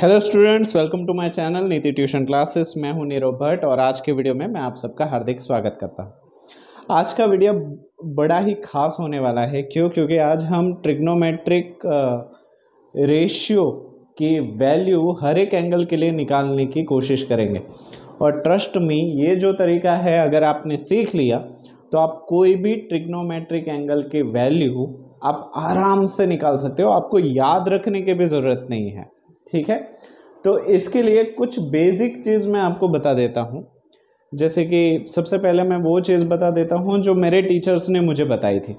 hello students welcome to my channel Neeti tuition classes मैं हूं नीरव भट्ट और आज के वीडियो में मैं आप सबका हार्दिक स्वागत करता हूं आज का वीडियो बड़ा ही खास होने वाला है क्यों क्योंकि आज हम ट्रिग्नोमेट्रिक रेशियो uh, की वैल्यू हर एक एंगल के लिए निकालने की कोशिश करेंगे और ट्रस्ट में ये जो तरीका है अगर आपने सीख लिया तो आप कोई भी ट्रिग्नोमेट्रिक एंगल की वैल्यू आप आराम से निकाल सकते हो आपको याद रखने की भी ज़रूरत नहीं है ठीक है तो इसके लिए कुछ बेसिक चीज़ मैं आपको बता देता हूँ जैसे कि सबसे पहले मैं वो चीज़ बता देता हूँ जो मेरे टीचर्स ने मुझे बताई थी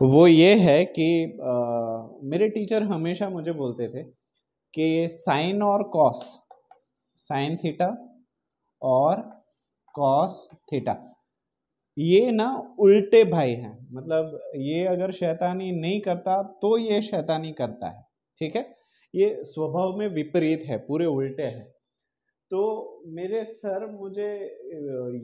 वो ये है कि आ, मेरे टीचर हमेशा मुझे बोलते थे कि साइन और कॉस साइन थीटा और कॉस थीटा ये ना उल्टे भाई हैं मतलब ये अगर शैतानी नहीं करता तो ये शैतानी करता है ठीक है ये स्वभाव में विपरीत है पूरे उल्टे हैं तो मेरे सर मुझे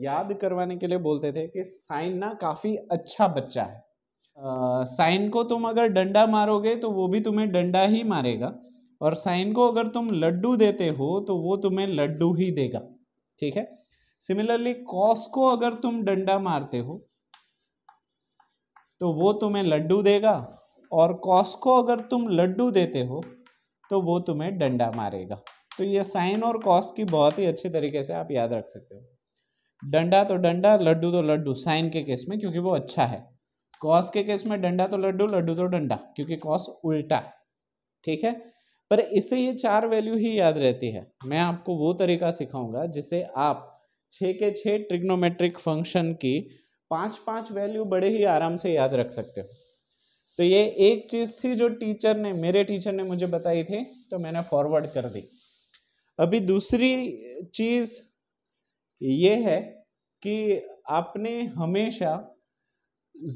याद करवाने के लिए बोलते थे कि साइन ना काफ़ी अच्छा बच्चा है साइन को तुम अगर डंडा मारोगे तो वो भी तुम्हें डंडा ही मारेगा और साइन को अगर तुम लड्डू देते हो तो वो तुम्हें लड्डू ही देगा ठीक है सिमिलरली कॉस को अगर तुम डंडा मारते हो तो वो तुम्हें लड्डू देगा और कॉस को अगर तुम लड्डू देते हो तो वो तुम्हें डंडा मारेगा तो ये साइन और कॉस की बहुत ही अच्छे तरीके से आप याद रख सकते हो डंडा तो डंडा लड्डू तो लड्डू साइन के केस में क्योंकि वो अच्छा है कॉस के केस में डंडा तो लड्डू लड्डू तो डंडा क्योंकि कॉस उल्टा है ठीक है पर इससे ये चार वैल्यू ही याद रहती है मैं आपको वो तरीका सिखाऊंगा जिससे आप छः के छः ट्रिग्नोमेट्रिक फंक्शन की पांच पांच वैल्यू बड़े ही आराम से याद रख सकते हो तो ये एक चीज़ थी जो टीचर ने मेरे टीचर ने मुझे बताई थी तो मैंने फॉरवर्ड कर दी अभी दूसरी चीज़ ये है कि आपने हमेशा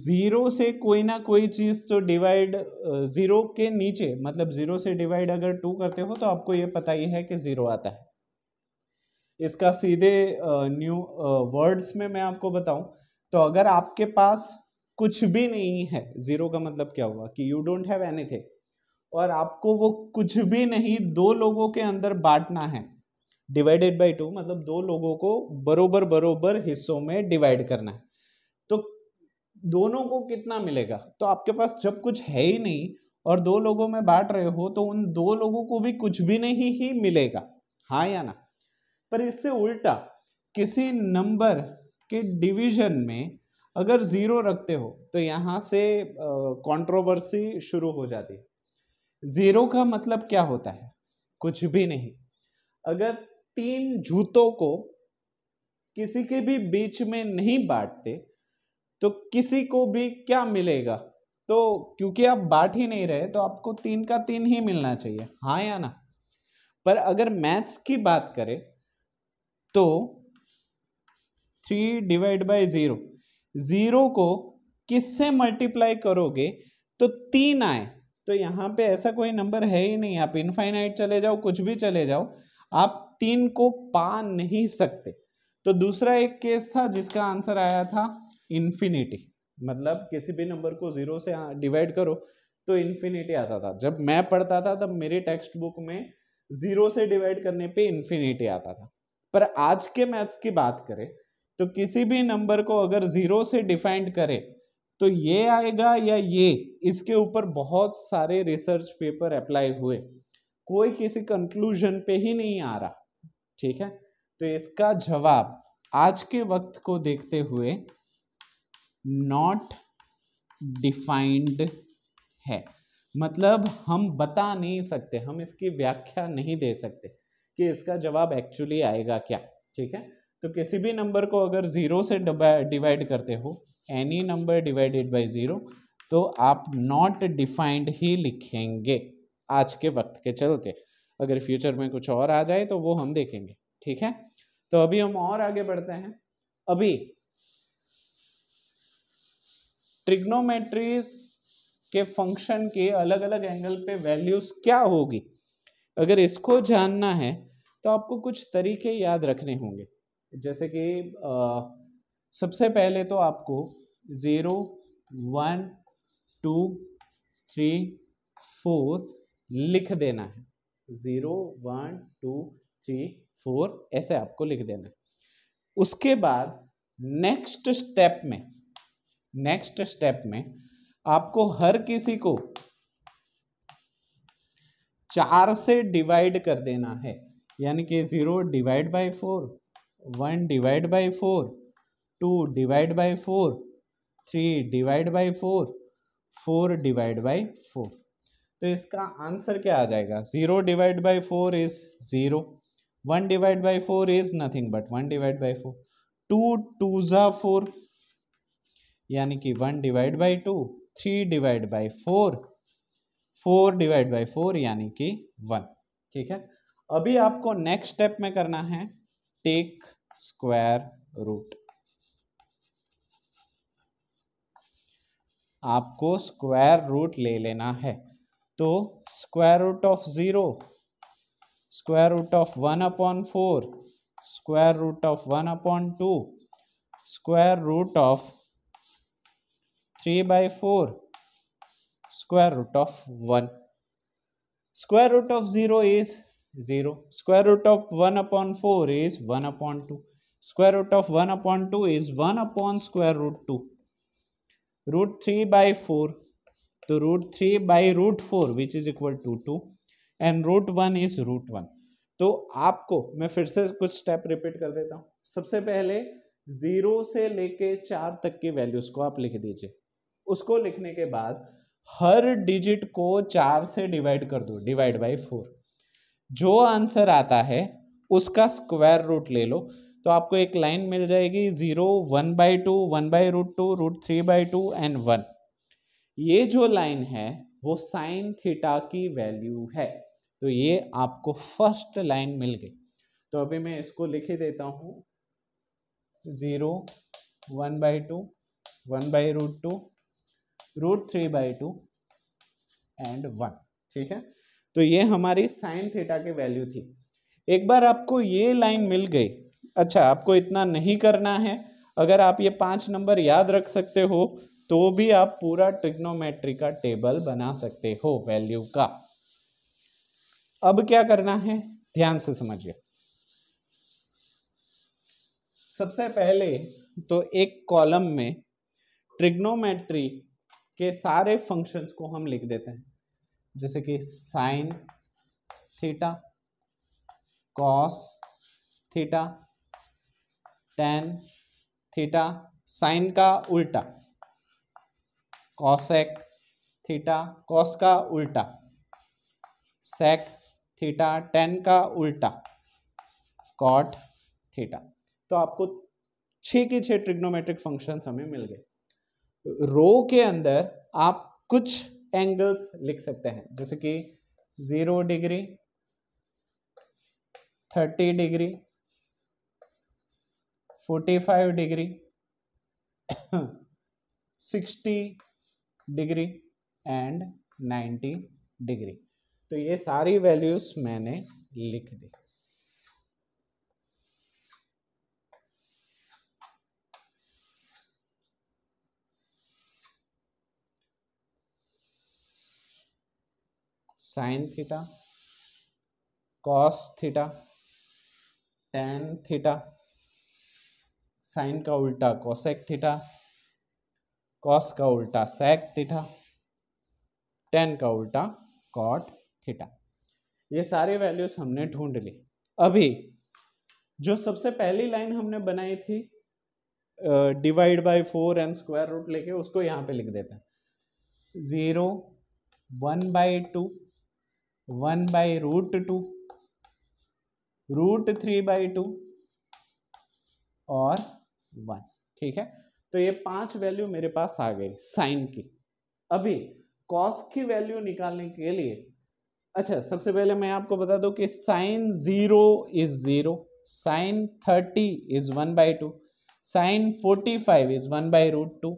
ज़ीरो से कोई ना कोई चीज़ तो डिवाइड ज़ीरो के नीचे मतलब ज़ीरो से डिवाइड अगर टू करते हो तो आपको ये पता ही है कि ज़ीरो आता है इसका सीधे न्यू वर्ड्स में मैं आपको बताऊं तो अगर आपके पास कुछ भी नहीं है ज़ीरो का मतलब क्या हुआ कि यू डोंट हैव एनीथिंग और आपको वो कुछ भी नहीं दो लोगों के अंदर बांटना है डिवाइडेड बाई टू मतलब दो लोगों को बरोबर बरोबर हिस्सों में डिवाइड करना है तो दोनों को कितना मिलेगा तो आपके पास जब कुछ है ही नहीं और दो लोगों में बांट रहे हो तो उन दो लोगों को भी कुछ भी नहीं ही मिलेगा हाँ या ना पर इससे उल्टा किसी नंबर के डिवीजन में अगर ज़ीरो रखते हो तो यहाँ से कंट्रोवर्सी शुरू हो जाती है ज़ीरो का मतलब क्या होता है कुछ भी नहीं अगर तीन जूतों को किसी के भी बीच में नहीं बांटते तो किसी को भी क्या मिलेगा तो क्योंकि आप बांट ही नहीं रहे तो आपको तीन का तीन ही मिलना चाहिए हाँ या ना पर अगर मैथ्स की बात करें तो three divide by zero zero को किससे मल्टीप्लाई करोगे तो तीन आए तो यहाँ पे ऐसा कोई नंबर है ही नहीं आप इनफाइनाइट चले जाओ कुछ भी चले जाओ आप तीन को पा नहीं सकते तो दूसरा एक केस था जिसका आंसर आया था इन्फिनिटी मतलब किसी भी नंबर को ज़ीरो से डिवाइड हाँ, करो तो इन्फिनिटी आता था जब मैं पढ़ता था तब मेरे टेक्स्ट बुक में ज़ीरो से डिवाइड करने पे इन्फिनिटी आता था पर आज के मैथ्स की बात करें तो किसी भी नंबर को अगर ज़ीरो से डिफाइंड करें तो ये आएगा या ये इसके ऊपर बहुत सारे रिसर्च पेपर अप्लाई हुए कोई किसी कंक्लूजन पे ही नहीं आ रहा ठीक है तो इसका जवाब आज के वक्त को देखते हुए नॉट डिफाइंड है मतलब हम बता नहीं सकते हम इसकी व्याख्या नहीं दे सकते कि इसका जवाब एक्चुअली आएगा क्या ठीक है तो किसी भी नंबर को अगर ज़ीरो से डिवाइड करते हो any number divided by zero तो आप नॉट डिफाइंड ही लिखेंगे आज के वक्त के चलते अगर फ्यूचर में कुछ और आ जाए तो वो हम देखेंगे ठीक है तो अभी हम और आगे बढ़ते हैं अभी ट्रिग्नोमेट्रीज के फंक्शन के अलग अलग एंगल पे वैल्यूज क्या होगी अगर इसको जानना है तो आपको कुछ तरीके याद रखने होंगे जैसे कि सबसे पहले तो आपको zero one two three four लिख देना है zero one two three four ऐसे आपको लिख देना है उसके बाद नेक्स्ट स्टेप में नेक्स्ट स्टेप में आपको हर किसी को चार से डिवाइड कर देना है यानी कि zero divide by four one divide by four two divide by four three divide by four four divide by four तो इसका आंसर क्या आ जाएगा zero divide by four is zero one divide by four is nothing but one divide by four two two ज़ा four यानी कि one divide by two three divide by four four divide by four यानी कि one ठीक है अभी आपको next step में करना है टेक स्क्वायर रूट आपको स्क्वायर रूट ले लेना है तो square root of zero square root of one upon four square root of one upon two square root of three by four square root of one square root of zero is zero square root of one upon four is one upon two square root of one upon two is one upon square root two root three by four तो root three by root four which is equal to two and root one is root one तो आपको मैं फिर से कुछ step repeat कर देता हूँ सबसे पहले जीरो से लेके चार तक की वैल्यूज को आप लिख दीजिए उसको लिखने के बाद हर डिजिट को चार से डिवाइड कर दो डिवाइड बाई फोर जो आंसर आता है उसका स्क्वायर रूट ले लो तो आपको एक लाइन मिल जाएगी zero one by two one by root two root three by two and one ये जो लाइन है वो साइन थीटा की वैल्यू है तो ये आपको फर्स्ट लाइन मिल गई तो अभी मैं इसको लिख ही देता हूँ zero one by two one by root two root three by two and one ठीक है तो ये हमारी साइन थीटा की वैल्यू थी एक बार आपको ये लाइन मिल गई अच्छा आपको इतना नहीं करना है अगर आप ये पांच नंबर याद रख सकते हो तो भी आप पूरा ट्रिग्नोमेट्री का टेबल बना सकते हो वैल्यू का अब क्या करना है ध्यान से समझिए सबसे पहले तो एक कॉलम में ट्रिग्नोमेट्री के सारे फंक्शंस को हम लिख देते हैं जैसे कि sine theta cos theta tan theta sine का उल्टा कॉसेक थीटा कॉस का उल्टा सेक थीटा टेन का उल्टा कॉट थीटा तो आपको छ के छ ट्रिग्नोमेट्रिक फंक्शंस हमें मिल गए रो के अंदर आप कुछ एंगल्स लिख सकते हैं जैसे कि zero degree thirty degree forty five degree sixty degree and ninety degree तो ये सारी वैल्यूज़ मैंने लिख दी sine theta cos theta tan theta sine का उल्टा कोसेक थीटा कॉस का उल्टा सेक थीटा टेन का उल्टा कॉट थीटा ये सारे वैल्यूज हमने ढूंढ ली अभी जो सबसे पहली लाइन हमने बनाई थी divide by four and square root लेके उसको यहाँ पे लिख देते हैं zero one by two one by root two root three by two और वन ठीक है तो ये पांच वैल्यू मेरे पास आ गई साइन की अभी कॉस की वैल्यू निकालने के लिए अच्छा सबसे पहले मैं आपको बता दूं कि sine zero is zero sine thirty is one by two sine forty five is one by root two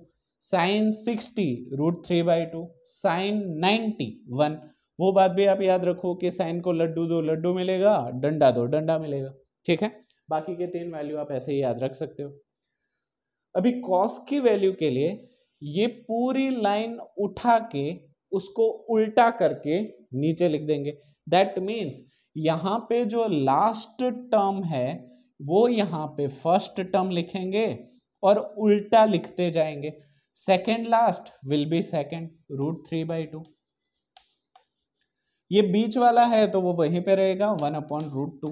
sine sixty root three by two sine ninety one वो बात भी आप याद रखो कि साइन को लड्डू दो लड्डू मिलेगा डंडा दो डंडा मिलेगा ठीक है बाकी के तीन वैल्यू आप ऐसे ही याद रख सकते हो अभी कॉस की वैल्यू के लिए ये पूरी लाइन उठा के उसको उल्टा करके नीचे लिख देंगे दैट मीन्स यहाँ पे जो लास्ट टर्म है वो यहाँ पे फर्स्ट टर्म लिखेंगे और उल्टा लिखते जाएंगे second last will be second root three by two ये बीच वाला है तो वो वहीं पे रहेगा one upon root two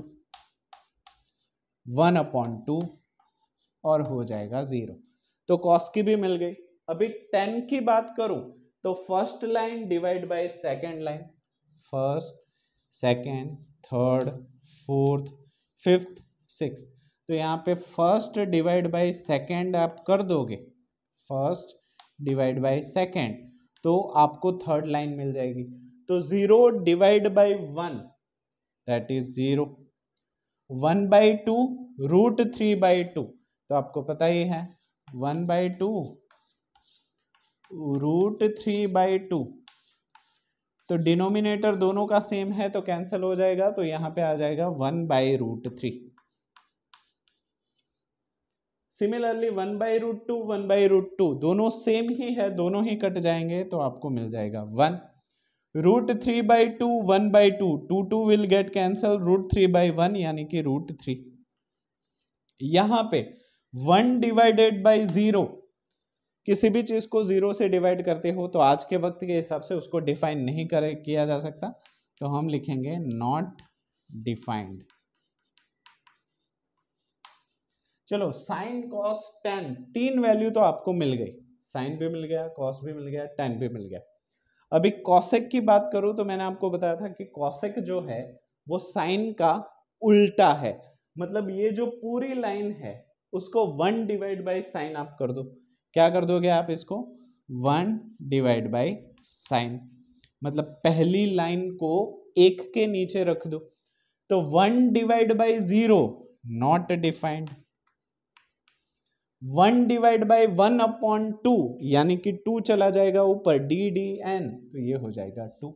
one upon two और हो जाएगा जीरो तो कॉस की भी मिल गई अभी टेन की बात करूं तो first line divide by second line first second third fourth fifth six तो यहाँ पे फर्स्ट डिवाइड बाय सेकंड आप कर दोगे फर्स्ट डिवाइड बाय सेकंड तो आपको थर्ड लाइन मिल जाएगी तो zero divide by one that is zero one by two root three by two तो आपको पता ही है one by two root three by two तो डिनोमिनेटर दोनों का सेम है तो कैंसिल हो जाएगा तो यहां पे आ जाएगा one by root three similarly one by root two one by root two दोनों सेम ही है दोनों ही कट जाएंगे तो आपको मिल जाएगा one root three by two one by two two two will get cancel root three by one यानी कि रूट थ्री यहां पे वन डिवाइडेड बाई ज़ीरो किसी भी चीज़ को ज़ीरो से डिवाइड करते हो तो आज के वक्त के हिसाब से उसको डिफाइन नहीं कर किया जा सकता तो हम लिखेंगे नॉट डिफाइंड चलो साइन कॉस टेन तीन वैल्यू तो आपको मिल गई साइन भी मिल गया कॉस भी मिल गया टेन भी मिल गया अभी कॉसेक की बात करूं तो मैंने आपको बताया था कि कॉसेक जो है वो साइन का उल्टा है मतलब ये जो पूरी लाइन है उसको वन डिवाइड बाई साइन आप कर दो क्या कर दोगे आप इसको वन डिवाइड बाई साइन मतलब पहली लाइन को एक के नीचे रख दो तो one divide by zero not defined one divide by one upon two यानी कि टू चला जाएगा ऊपर डी डी एन तो ये हो जाएगा two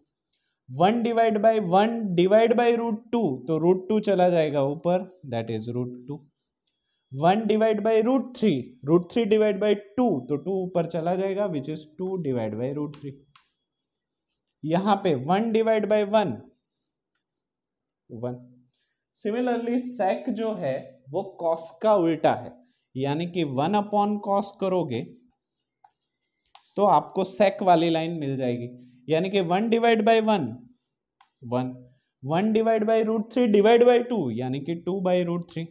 one divide by one divide by root two तो रूट टू चला जाएगा ऊपर that is root two one divide by root three root three divide by two तो टू ऊपर चला जाएगा which is two divide by root three यहां पे one divide by one one similarly sec जो है वो कॉस का उल्टा है यानी कि वन अपॉन कॉस करोगे तो आपको सेक वाली लाइन मिल जाएगी यानी कि one divide by one one one divide by root three divide by two यानी कि two by root three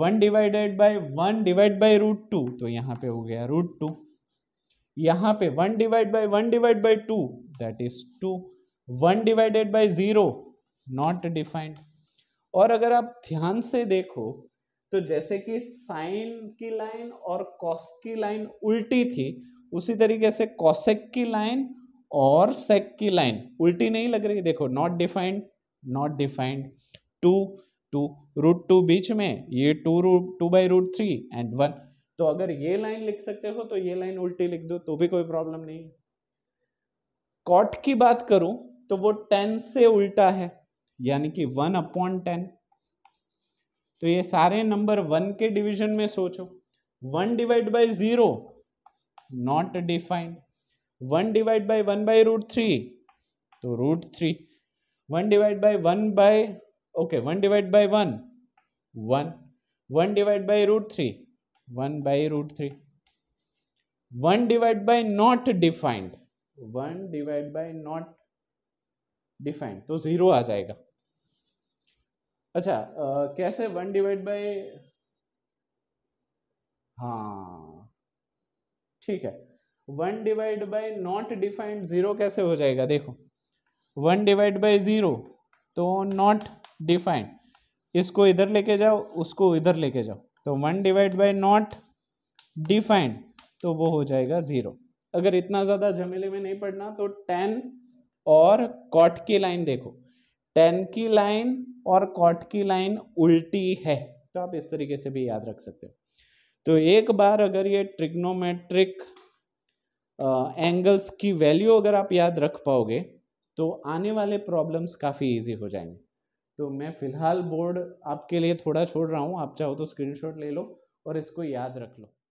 one divided by one divide by root two तो यहां पे हो गया रूट टू यहां पे one divide by one divide by two that is two one divided by zero not defined और अगर आप ध्यान से देखो तो जैसे कि साइन की लाइन और कॉस की लाइन उल्टी थी उसी तरीके से कॉसेक की लाइन और सेक की लाइन उल्टी नहीं लग रही देखो not defined not defined two two root two बीच में ये two root two by root three and one तो अगर ये लाइन लिख सकते हो तो ये लाइन उल्टी लिख दो तो भी कोई प्रॉब्लम नहीं कॉट की बात करूं तो वो टेन से उल्टा है यानी कि वन अपॉन टेन तो ये सारे नंबर वन के डिवीजन में सोचो one divide by zero not defined one divide by one by root three तो root three one divide by one by okay one divide by one one one divide by root three one by root three one divide by not defined one divide by not defined तो zero आ जाएगा अच्छा आ, कैसे one divide bye हाँ ठीक है one divide by not defined zero कैसे हो जाएगा देखो वन डिवाइड बाय जीरो तो नॉट डिफाइंड इसको इधर लेके जाओ उसको इधर लेके जाओ तो one divide by not defined तो वो हो जाएगा ज़ीरो अगर इतना ज़्यादा झमेले में नहीं पड़ना तो टेन और कॉट की लाइन देखो टेन की लाइन और कॉट की लाइन उल्टी है तो आप इस तरीके से भी याद रख सकते हो तो एक बार अगर ये ट्रिग्नोमेट्रिक एंगल्स की वैल्यू अगर आप याद रख पाओगे तो आने वाले प्रॉब्लम्स काफ़ी इजी हो जाएंगे तो मैं फ़िलहाल बोर्ड आपके लिए थोड़ा छोड़ रहा हूँ आप चाहो तो स्क्रीनशॉट ले लो और इसको याद रख लो